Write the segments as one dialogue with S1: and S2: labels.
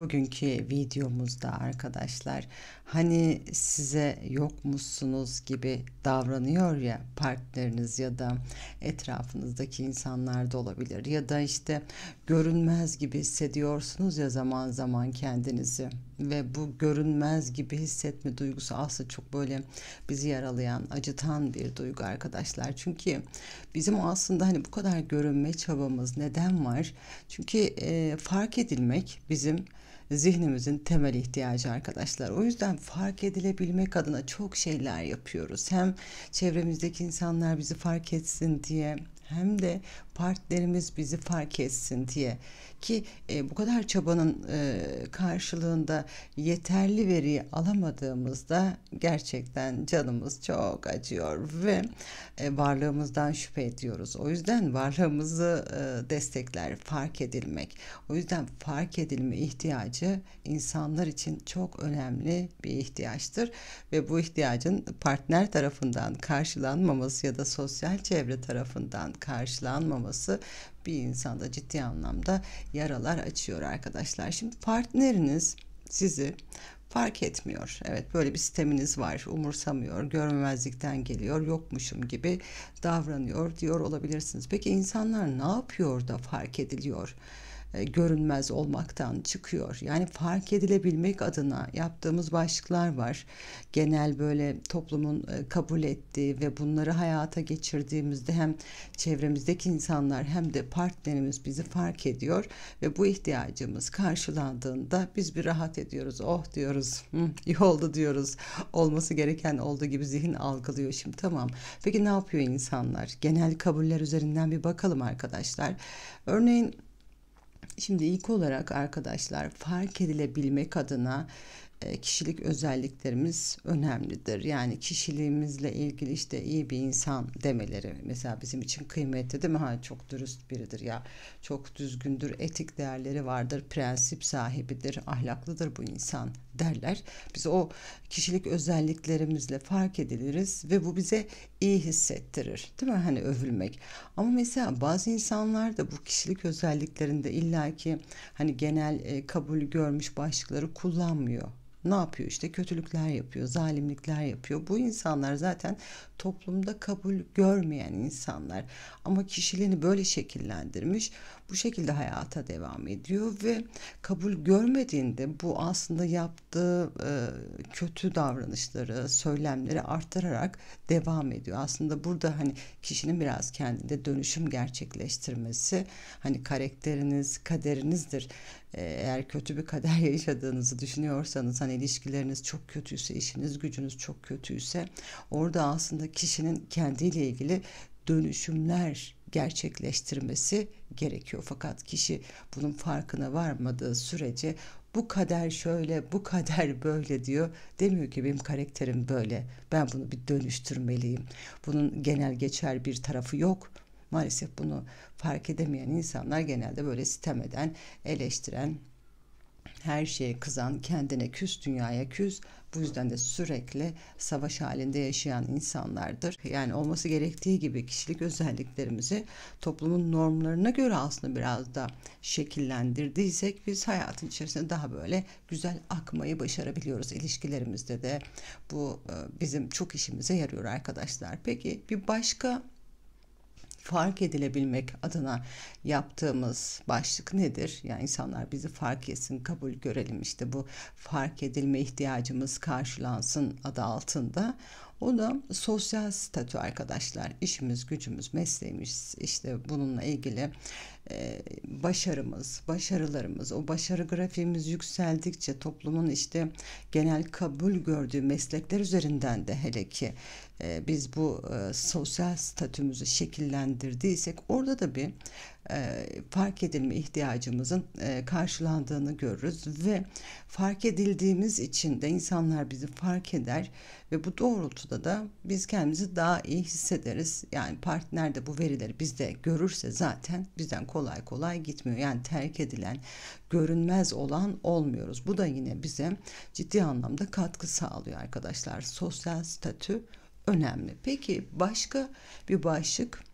S1: Bugünkü videomuzda arkadaşlar hani size yok musunuz gibi davranıyor ya partneriniz ya da etrafınızdaki insanlar da olabilir ya da işte görünmez gibi hissediyorsunuz ya zaman zaman kendinizi ve bu görünmez gibi hissetme duygusu aslında çok böyle bizi yaralayan, acıtan bir duygu arkadaşlar. Çünkü bizim aslında hani bu kadar görünme çabamız neden var? Çünkü e, fark edilmek bizim zihnimizin temel ihtiyacı arkadaşlar. O yüzden fark edilebilmek adına çok şeyler yapıyoruz. Hem çevremizdeki insanlar bizi fark etsin diye hem de partnerimiz bizi fark etsin diye ki e, bu kadar çabanın e, karşılığında yeterli veriyi alamadığımızda gerçekten canımız çok acıyor ve e, varlığımızdan şüphe ediyoruz. O yüzden varlığımızı e, destekler fark edilmek. O yüzden fark edilme ihtiyacı insanlar için çok önemli bir ihtiyaçtır ve bu ihtiyacın partner tarafından karşılanmaması ya da sosyal çevre tarafından karşılanmaması bir insanda ciddi anlamda yaralar açıyor arkadaşlar. Şimdi partneriniz sizi fark etmiyor. Evet böyle bir sisteminiz var. Umursamıyor, görmemezlikten geliyor, yokmuşum gibi davranıyor diyor olabilirsiniz. Peki insanlar ne yapıyor da fark ediliyor? E, görünmez olmaktan çıkıyor. Yani fark edilebilmek adına yaptığımız başlıklar var. Genel böyle toplumun e, kabul ettiği ve bunları hayata geçirdiğimizde hem çevremizdeki insanlar hem de partnerimiz bizi fark ediyor ve bu ihtiyacımız karşılandığında biz bir rahat ediyoruz. Oh diyoruz. Hı, iyi oldu diyoruz. Olması gereken olduğu gibi zihin algılıyor şimdi tamam. Peki ne yapıyor insanlar? Genel kabuller üzerinden bir bakalım arkadaşlar. Örneğin Şimdi ilk olarak arkadaşlar fark edilebilmek adına e, kişilik özelliklerimiz önemlidir. Yani kişiliğimizle ilgili işte iyi bir insan demeleri mesela bizim için kıymetli değil mi? Ha, çok dürüst biridir ya çok düzgündür, etik değerleri vardır, prensip sahibidir, ahlaklıdır bu insan derler. Biz o kişilik özelliklerimizle fark ediliriz ve bu bize iyi hissettirir. Değil mi? Hani övülmek. Ama mesela bazı insanlar da bu kişilik özelliklerinde illaki hani genel e, kabul görmüş başlıkları kullanmıyor ne yapıyor işte kötülükler yapıyor, zalimlikler yapıyor. Bu insanlar zaten toplumda kabul görmeyen insanlar ama kişiliğini böyle şekillendirmiş bu şekilde hayata devam ediyor ve kabul görmediğinde bu aslında yaptığı e, kötü davranışları, söylemleri arttırarak devam ediyor. Aslında burada hani kişinin biraz kendinde dönüşüm gerçekleştirmesi hani karakteriniz, kaderinizdir e, eğer kötü bir kader yaşadığınızı düşünüyorsanız hani ilişkileriniz çok kötüyse işiniz gücünüz çok kötüyse orada aslında kişinin kendiyle ilgili dönüşümler gerçekleştirmesi gerekiyor. Fakat kişi bunun farkına varmadığı sürece bu kader şöyle, bu kader böyle diyor. Demiyor ki benim karakterim böyle. Ben bunu bir dönüştürmeliyim. Bunun genel geçer bir tarafı yok. Maalesef bunu fark edemeyen insanlar genelde böyle sitem eden, eleştiren, her şeye kızan, kendine küs, dünyaya küs bu yüzden de sürekli savaş halinde yaşayan insanlardır. Yani olması gerektiği gibi kişilik özelliklerimizi toplumun normlarına göre aslında biraz da şekillendirdiysek biz hayatın içerisinde daha böyle güzel akmayı başarabiliyoruz ilişkilerimizde de. Bu e, bizim çok işimize yarıyor arkadaşlar. Peki bir başka fark edilebilmek adına yaptığımız başlık nedir? Yani insanlar bizi fark etsin, kabul görelim işte bu fark edilme ihtiyacımız karşılansın adı altında. O da sosyal statü arkadaşlar. İşimiz, gücümüz, mesleğimiz işte bununla ilgili e, başarımız, başarılarımız, o başarı grafiğimiz yükseldikçe toplumun işte genel kabul gördüğü meslekler üzerinden de hele ki e, biz bu e, sosyal statümüzü şekillendirdiysek orada da bir e, fark edilme ihtiyacımızın e, karşılandığını görürüz ve fark edildiğimiz için de insanlar bizi fark eder ve bu doğrultuda da biz kendimizi daha iyi hissederiz. Yani partner de bu verileri bizde görürse zaten bizden kolay kolay gitmiyor. Yani terk edilen, görünmez olan olmuyoruz. Bu da yine bize ciddi anlamda katkı sağlıyor arkadaşlar. Sosyal statü önemli. Peki başka bir başlık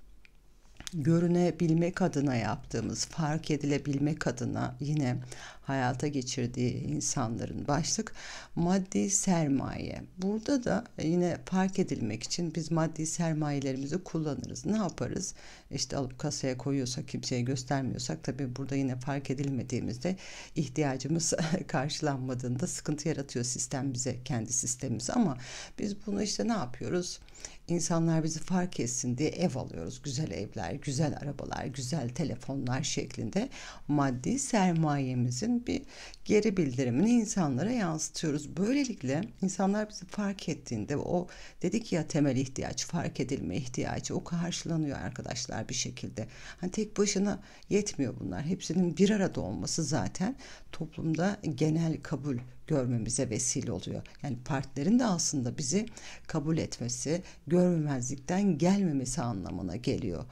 S1: görünebilmek adına yaptığımız, fark edilebilmek adına yine hayata geçirdiği insanların başlık maddi sermaye. Burada da yine fark edilmek için biz maddi sermayelerimizi kullanırız. Ne yaparız? İşte alıp kasaya koyuyorsak, kimseye göstermiyorsak tabii burada yine fark edilmediğimizde ihtiyacımız karşılanmadığında sıkıntı yaratıyor sistem bize, kendi sistemimiz. ama biz bunu işte ne yapıyoruz? insanlar bizi fark etsin diye ev alıyoruz. Güzel evler, güzel arabalar, güzel telefonlar şeklinde maddi sermayemizin bir geri bildirimini insanlara yansıtıyoruz. Böylelikle insanlar bizi fark ettiğinde o dedik ya temel ihtiyaç, fark edilme ihtiyacı o karşılanıyor arkadaşlar bir şekilde. Hani tek başına yetmiyor bunlar. Hepsinin bir arada olması zaten toplumda genel kabul görmemize vesile oluyor. Yani partilerin de aslında bizi kabul etmesi, görmemezlikten gelmemesi anlamına geliyor.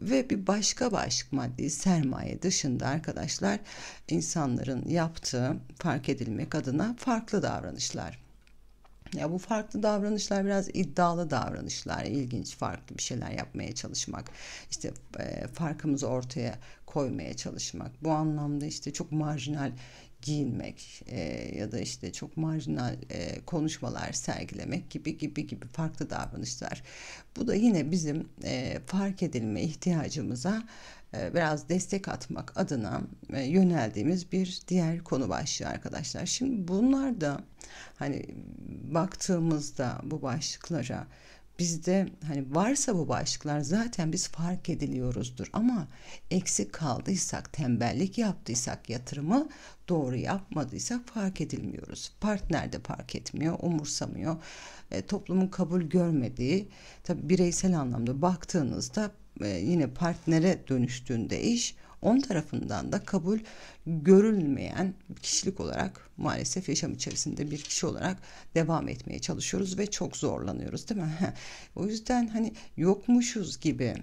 S1: Ve bir başka başlık maddi sermaye dışında arkadaşlar insanların yaptığı fark edilmek adına farklı davranışlar. Ya bu farklı davranışlar biraz iddialı davranışlar, ilginç farklı bir şeyler yapmaya çalışmak, işte e, farkımızı ortaya koymaya çalışmak. Bu anlamda işte çok marjinal giyinmek e, ya da işte çok marjinal e, konuşmalar sergilemek gibi gibi gibi farklı davranışlar. Bu da yine bizim e, fark edilme ihtiyacımıza e, biraz destek atmak adına e, yöneldiğimiz bir diğer konu başlığı arkadaşlar. Şimdi bunlar da hani baktığımızda bu başlıklara bizde hani varsa bu başlıklar zaten biz fark ediliyoruzdur ama eksik kaldıysak tembellik yaptıysak yatırımı doğru yapmadıysak fark edilmiyoruz. Partner de fark etmiyor, umursamıyor. E, toplumun kabul görmediği, tabii bireysel anlamda baktığınızda e, yine partnere dönüştüğünde iş on tarafından da kabul görülmeyen kişilik olarak maalesef yaşam içerisinde bir kişi olarak devam etmeye çalışıyoruz ve çok zorlanıyoruz değil mi? o yüzden hani yokmuşuz gibi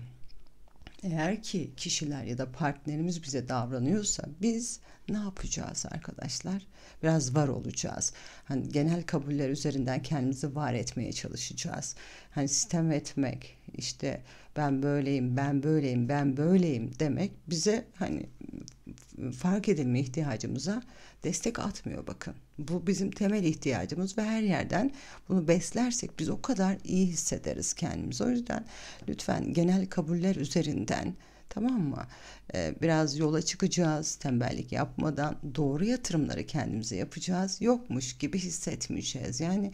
S1: eğer ki kişiler ya da partnerimiz bize davranıyorsa biz ne yapacağız arkadaşlar? Biraz var olacağız. Hani genel kabuller üzerinden kendimizi var etmeye çalışacağız. Hani sistem etmek, işte ben böyleyim, ben böyleyim, ben böyleyim demek bize hani fark edilme ihtiyacımıza destek atmıyor bakın. Bu bizim temel ihtiyacımız ve her yerden bunu beslersek biz o kadar iyi hissederiz kendimizi. O yüzden lütfen genel kabuller üzerinden Tamam mı? Ee, biraz yola çıkacağız tembellik yapmadan doğru yatırımları kendimize yapacağız. Yokmuş gibi hissetmeyeceğiz. Yani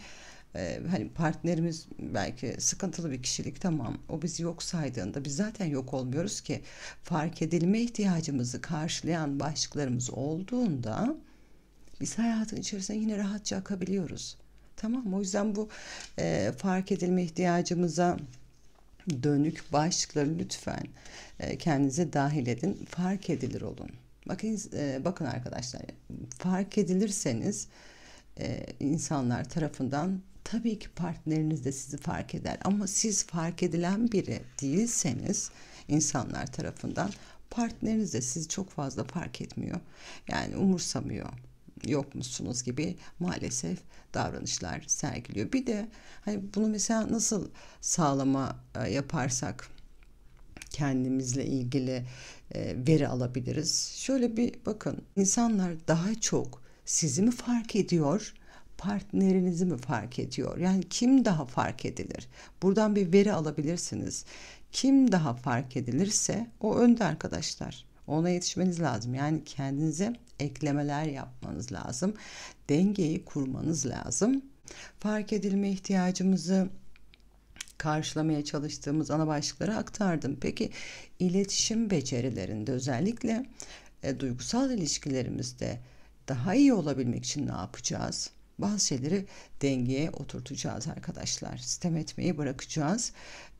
S1: e, hani partnerimiz belki sıkıntılı bir kişilik tamam o bizi yok saydığında biz zaten yok olmuyoruz ki fark edilme ihtiyacımızı karşılayan başlıklarımız olduğunda biz hayatın içerisinde yine rahatça akabiliyoruz. Tamam o yüzden bu e, fark edilme ihtiyacımıza dönük başlıkları lütfen e, kendinize dahil edin. Fark edilir olun. Bakın e, bakın arkadaşlar fark edilirseniz e, insanlar tarafından Tabii ki partneriniz de sizi fark eder ama siz fark edilen biri değilseniz insanlar tarafından partneriniz de sizi çok fazla fark etmiyor. Yani umursamıyor yok musunuz gibi maalesef davranışlar sergiliyor. Bir de hani bunu mesela nasıl sağlama e, yaparsak kendimizle ilgili e, veri alabiliriz. Şöyle bir bakın insanlar daha çok sizi mi fark ediyor partnerinizi mi fark ediyor? Yani kim daha fark edilir? Buradan bir veri alabilirsiniz. Kim daha fark edilirse o önde arkadaşlar. Ona yetişmeniz lazım. Yani kendinize eklemeler yapmanız lazım. Dengeyi kurmanız lazım. Fark edilme ihtiyacımızı karşılamaya çalıştığımız ana başlıkları aktardım. Peki iletişim becerilerinde özellikle e, duygusal ilişkilerimizde daha iyi olabilmek için ne yapacağız? bazı şeyleri dengeye oturtacağız arkadaşlar. Sistem etmeyi bırakacağız.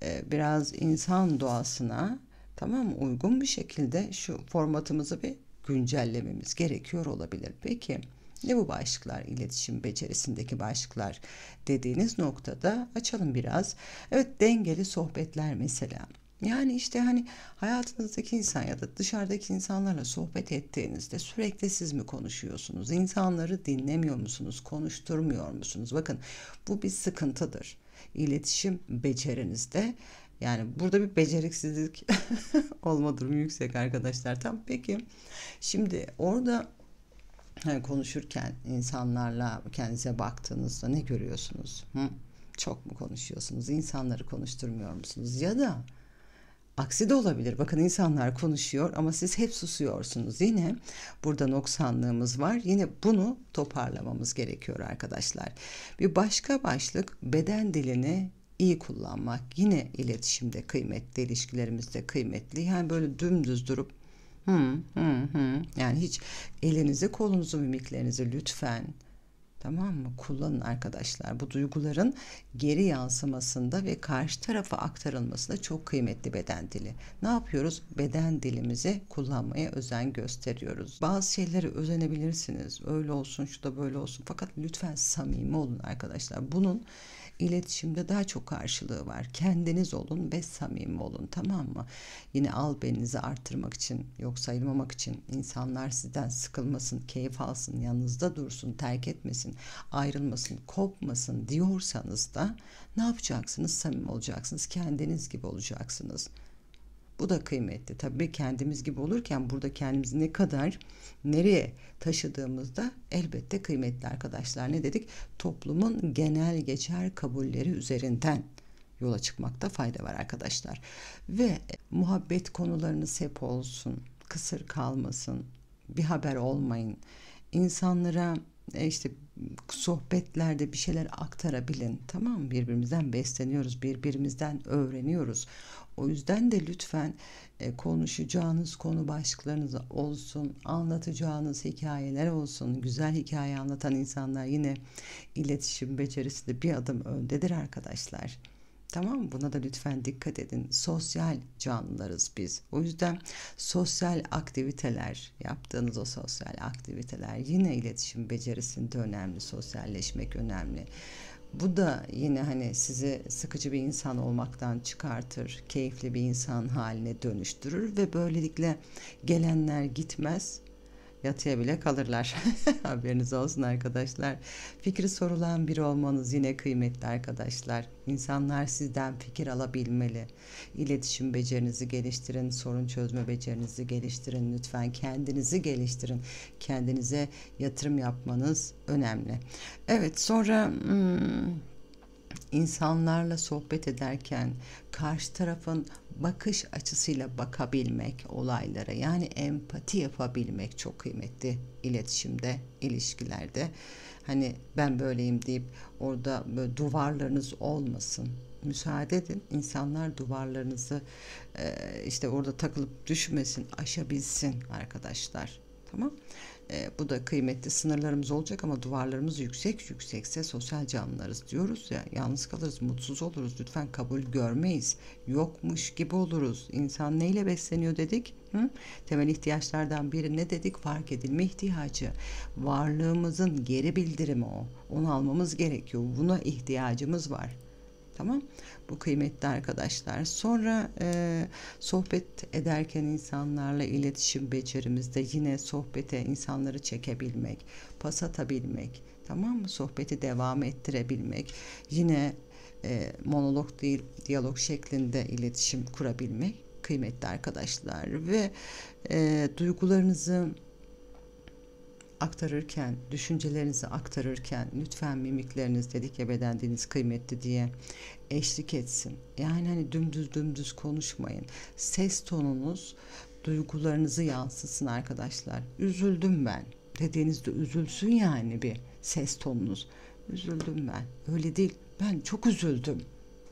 S1: Ee, biraz insan doğasına tamam uygun bir şekilde şu formatımızı bir güncellememiz gerekiyor olabilir. Peki ne bu başlıklar iletişim becerisindeki başlıklar dediğiniz noktada açalım biraz. Evet dengeli sohbetler mesela. Yani işte hani hayatınızdaki insan ya da dışarıdaki insanlarla sohbet ettiğinizde sürekli siz mi konuşuyorsunuz? İnsanları dinlemiyor musunuz? Konuşturmuyor musunuz? Bakın bu bir sıkıntıdır. İletişim becerinizde yani burada bir beceriksizlik olma durumu yüksek arkadaşlar. Tam peki şimdi orada yani konuşurken insanlarla kendinize baktığınızda ne görüyorsunuz? Hı? Çok mu konuşuyorsunuz? İnsanları konuşturmuyor musunuz? Ya da Aksi de olabilir. Bakın insanlar konuşuyor ama siz hep susuyorsunuz. Yine burada noksanlığımız var. Yine bunu toparlamamız gerekiyor arkadaşlar. Bir başka başlık beden dilini iyi kullanmak. Yine iletişimde kıymetli, ilişkilerimizde kıymetli. Yani böyle dümdüz durup hı hı hı yani hiç elinizi, kolunuzu, mimiklerinizi lütfen Tamam mı? Kullanın arkadaşlar. Bu duyguların geri yansımasında ve karşı tarafa aktarılmasında çok kıymetli beden dili. Ne yapıyoruz? Beden dilimizi kullanmaya özen gösteriyoruz. Bazı şeyleri özenebilirsiniz. Öyle olsun, şu da böyle olsun. Fakat lütfen samimi olun arkadaşlar. Bunun iletişimde daha çok karşılığı var. Kendiniz olun ve samimi olun tamam mı? Yine al albeninizi artırmak için yok sayılmamak için insanlar sizden sıkılmasın, keyif alsın, yanınızda dursun, terk etmesin, ayrılmasın, kopmasın diyorsanız da ne yapacaksınız? Samimi olacaksınız, kendiniz gibi olacaksınız.'' Bu da kıymetli. Tabii kendimiz gibi olurken burada kendimizi ne kadar nereye taşıdığımızda elbette kıymetli arkadaşlar. Ne dedik? Toplumun genel geçer kabulleri üzerinden yola çıkmakta fayda var arkadaşlar. Ve e, muhabbet konularınız hep olsun. Kısır kalmasın. Bir haber olmayın. İnsanlara e, işte sohbetlerde bir şeyler aktarabilin. Tamam mı? Birbirimizden besleniyoruz, birbirimizden öğreniyoruz. O yüzden de lütfen e, konuşacağınız konu başlıklarınız olsun, anlatacağınız hikayeler olsun. Güzel hikaye anlatan insanlar yine iletişim becerisinde bir adım öndedir arkadaşlar. Tamam buna da lütfen dikkat edin. Sosyal canlılarız biz. O yüzden sosyal aktiviteler, yaptığınız o sosyal aktiviteler yine iletişim becerisinde önemli, sosyalleşmek önemli. Bu da yine hani sizi sıkıcı bir insan olmaktan çıkartır, keyifli bir insan haline dönüştürür ve böylelikle gelenler gitmez, yatıya bile kalırlar. Haberiniz olsun arkadaşlar. Fikri sorulan bir olmanız yine kıymetli arkadaşlar. İnsanlar sizden fikir alabilmeli. İletişim becerinizi geliştirin, sorun çözme becerinizi geliştirin lütfen. Kendinizi geliştirin. Kendinize yatırım yapmanız önemli. Evet sonra hmm, insanlarla sohbet ederken karşı tarafın bakış açısıyla bakabilmek olaylara yani empati yapabilmek çok kıymetli iletişimde, ilişkilerde. Hani ben böyleyim deyip orada böyle duvarlarınız olmasın. Müsaade edin insanlar duvarlarınızı işte orada takılıp düşmesin, aşabilsin arkadaşlar. Tamam. E, bu da kıymetli sınırlarımız olacak ama duvarlarımız yüksek yüksekse sosyal canlılarız diyoruz ya yalnız kalırız mutsuz oluruz lütfen kabul görmeyiz yokmuş gibi oluruz insan neyle besleniyor dedik Hı? temel ihtiyaçlardan biri ne dedik fark edilme ihtiyacı varlığımızın geri bildirimi o onu almamız gerekiyor buna ihtiyacımız var Tamam. Bu kıymetli arkadaşlar. Sonra e, sohbet ederken insanlarla iletişim becerimizde yine sohbete insanları çekebilmek, pas atabilmek, tamam mı? Sohbeti devam ettirebilmek. Yine e, monolog değil diyalog şeklinde iletişim kurabilmek kıymetli arkadaşlar ve e, duygularınızı aktarırken, düşüncelerinizi aktarırken lütfen mimikleriniz dedik ya bedendiğiniz kıymetli diye eşlik etsin. Yani hani dümdüz dümdüz konuşmayın. Ses tonunuz duygularınızı yansıtsın arkadaşlar. Üzüldüm ben dediğinizde üzülsün yani bir ses tonunuz. Üzüldüm ben. Öyle değil. Ben çok üzüldüm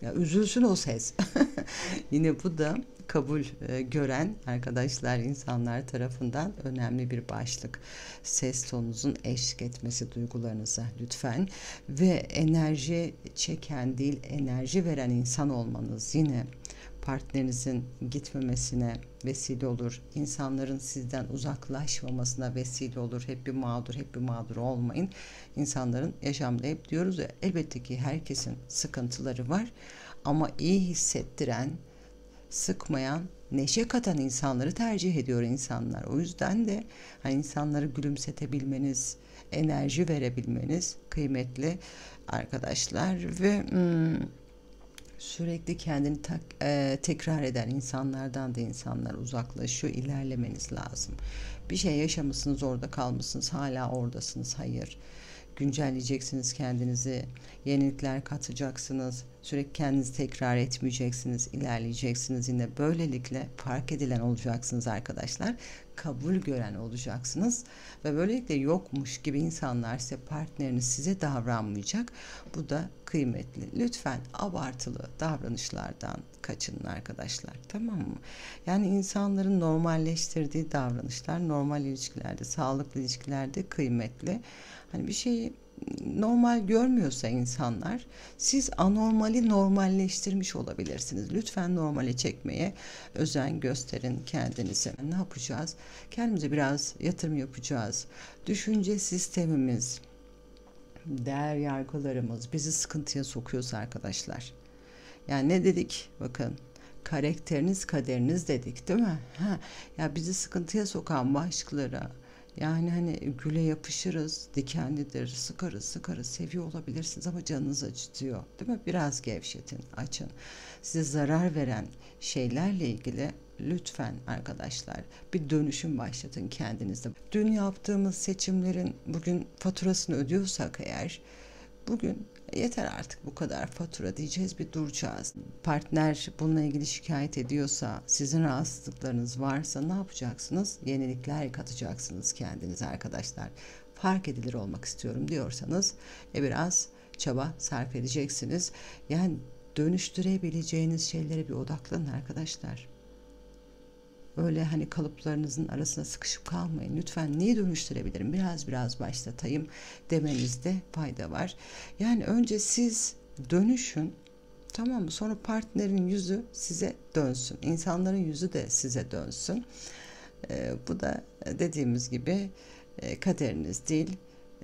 S1: ya üzülsün o ses. Yine bu da kabul e, gören arkadaşlar, insanlar tarafından önemli bir başlık. Ses tonunuzun eşlik etmesi duygularınıza lütfen ve enerji çeken değil enerji veren insan olmanız yine partnerinizin gitmemesine vesile olur. İnsanların sizden uzaklaşmamasına vesile olur. Hep bir mağdur, hep bir mağdur olmayın. İnsanların yaşamda hep diyoruz ya elbette ki herkesin sıkıntıları var ama iyi hissettiren, sıkmayan, neşe katan insanları tercih ediyor insanlar. O yüzden de hani insanları gülümsetebilmeniz, enerji verebilmeniz kıymetli arkadaşlar ve hmm, Sürekli kendini tak, e, tekrar eden insanlardan da insanlar uzaklaşıyor. İlerlemeniz lazım. Bir şey yaşamışsınız orada kalmışsınız. Hala oradasınız. Hayır. Güncelleyeceksiniz kendinizi. Yenilikler katacaksınız Sürekli kendinizi tekrar etmeyeceksiniz, ilerleyeceksiniz yine. Böylelikle fark edilen olacaksınız arkadaşlar. Kabul gören olacaksınız. Ve böylelikle yokmuş gibi insanlar size partneriniz size davranmayacak. Bu da kıymetli. Lütfen abartılı davranışlardan kaçının arkadaşlar. Tamam mı? Yani insanların normalleştirdiği davranışlar normal ilişkilerde, sağlıklı ilişkilerde kıymetli. Hani bir şeyi normal görmüyorsa insanlar siz anormali normalleştirmiş olabilirsiniz. Lütfen normale çekmeye özen gösterin kendinize. Ne yapacağız? Kendimize biraz yatırım yapacağız. Düşünce sistemimiz, değer yargılarımız bizi sıkıntıya sokuyorsa arkadaşlar. Yani ne dedik? Bakın karakteriniz kaderiniz dedik değil mi? Ha, ya bizi sıkıntıya sokan başkaları yani hani güle yapışırız, dikenlidir, sıkarız, sıkarız, seviyor olabilirsiniz ama canınız acıtıyor. Değil mi? Biraz gevşetin, açın. Size zarar veren şeylerle ilgili lütfen arkadaşlar bir dönüşüm başlatın kendinizde. Dün yaptığımız seçimlerin bugün faturasını ödüyorsak eğer, bugün yeter artık bu kadar fatura diyeceğiz bir duracağız. Partner bununla ilgili şikayet ediyorsa, sizin rahatsızlıklarınız varsa ne yapacaksınız? Yenilikler katacaksınız kendiniz arkadaşlar. Fark edilir olmak istiyorum diyorsanız e biraz çaba sarf edeceksiniz. Yani dönüştürebileceğiniz şeylere bir odaklanın arkadaşlar. Öyle hani kalıplarınızın arasına sıkışıp kalmayın. Lütfen neyi dönüştürebilirim? Biraz biraz başlatayım demenizde fayda var. Yani önce siz dönüşün tamam mı? Sonra partnerin yüzü size dönsün. İnsanların yüzü de size dönsün. E, bu da dediğimiz gibi e, kaderiniz değil.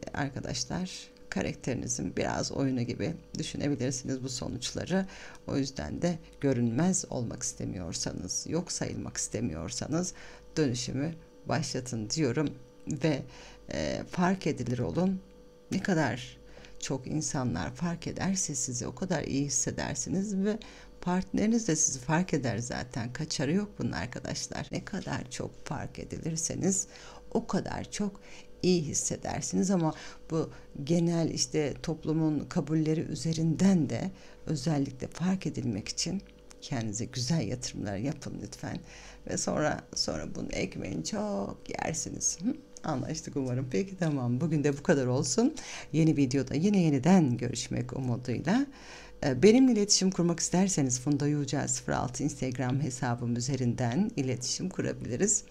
S1: E, arkadaşlar karakterinizin biraz oyunu gibi düşünebilirsiniz bu sonuçları. O yüzden de görünmez olmak istemiyorsanız, yok sayılmak istemiyorsanız dönüşümü başlatın diyorum ve e, fark edilir olun. Ne kadar çok insanlar fark ederse sizi o kadar iyi hissedersiniz ve partneriniz de sizi fark eder zaten. Kaçarı yok bunun arkadaşlar. Ne kadar çok fark edilirseniz o kadar çok iyi hissedersiniz ama bu genel işte toplumun kabulleri üzerinden de özellikle fark edilmek için kendinize güzel yatırımlar yapın lütfen ve sonra sonra bunun ekmeğini çok yersiniz. Anlaştık umarım. Peki tamam. Bugün de bu kadar olsun. Yeni videoda yine yeniden görüşmek umuduyla. Ee, benimle iletişim kurmak isterseniz Funda Yuca 06 Instagram hesabım üzerinden iletişim kurabiliriz.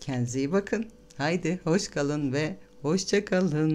S1: Kendinize iyi bakın. Haydi hoş kalın ve hoşça kalın.